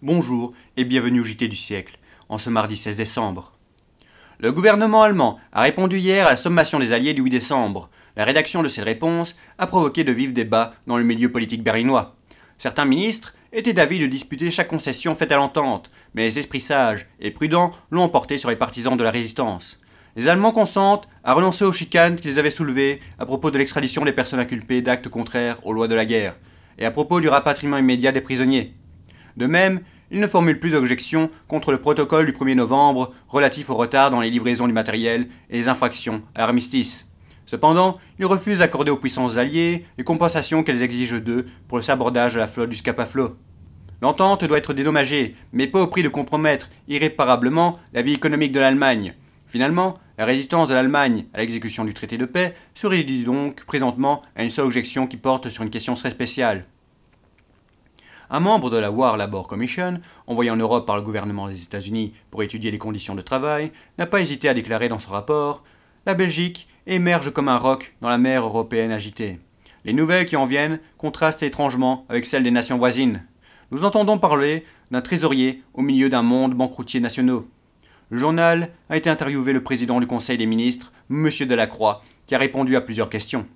Bonjour et bienvenue au JT du siècle, en ce mardi 16 décembre. Le gouvernement allemand a répondu hier à la sommation des Alliés du 8 décembre. La rédaction de ces réponses a provoqué de vifs débats dans le milieu politique berlinois. Certains ministres étaient d'avis de disputer chaque concession faite à l'entente, mais les esprits sages et prudents l'ont emporté sur les partisans de la résistance. Les Allemands consentent à renoncer aux chicanes qu'ils avaient soulevées à propos de l'extradition des personnes inculpées d'actes contraires aux lois de la guerre, et à propos du rapatriement immédiat des prisonniers. De même, il ne formule plus d'objection contre le protocole du 1er novembre relatif au retard dans les livraisons du matériel et les infractions à l'armistice. Cependant, il refuse d'accorder aux puissances alliées les compensations qu'elles exigent d'eux pour le sabordage de la flotte du Flow. L'entente doit être dédommagée, mais pas au prix de compromettre irréparablement la vie économique de l'Allemagne. Finalement, la résistance de l'Allemagne à l'exécution du traité de paix se réduit donc présentement à une seule objection qui porte sur une question très spéciale un membre de la War Labor Commission, envoyé en Europe par le gouvernement des États-Unis pour étudier les conditions de travail, n'a pas hésité à déclarer dans son rapport La Belgique émerge comme un roc dans la mer européenne agitée. Les nouvelles qui en viennent contrastent étrangement avec celles des nations voisines. Nous entendons parler d'un trésorier au milieu d'un monde banqueroutier nationaux. Le journal a été interviewé le président du Conseil des ministres, M. Delacroix, qui a répondu à plusieurs questions.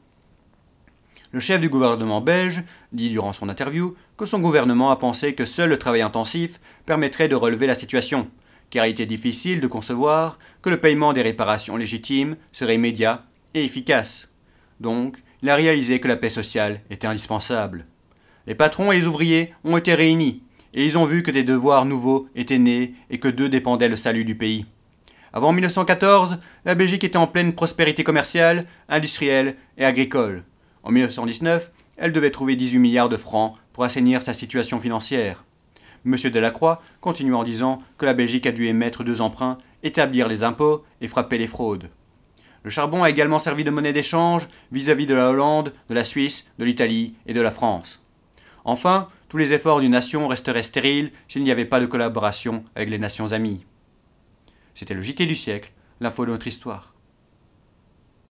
Le chef du gouvernement belge dit durant son interview que son gouvernement a pensé que seul le travail intensif permettrait de relever la situation, car il était difficile de concevoir que le paiement des réparations légitimes serait immédiat et efficace. Donc, il a réalisé que la paix sociale était indispensable. Les patrons et les ouvriers ont été réunis, et ils ont vu que des devoirs nouveaux étaient nés et que d'eux dépendait le salut du pays. Avant 1914, la Belgique était en pleine prospérité commerciale, industrielle et agricole. En 1919, elle devait trouver 18 milliards de francs pour assainir sa situation financière. M. Delacroix continue en disant que la Belgique a dû émettre deux emprunts, établir les impôts et frapper les fraudes. Le charbon a également servi de monnaie d'échange vis-à-vis de la Hollande, de la Suisse, de l'Italie et de la France. Enfin, tous les efforts d'une nation resteraient stériles s'il n'y avait pas de collaboration avec les nations amies. C'était le JT du siècle, l'info de notre histoire.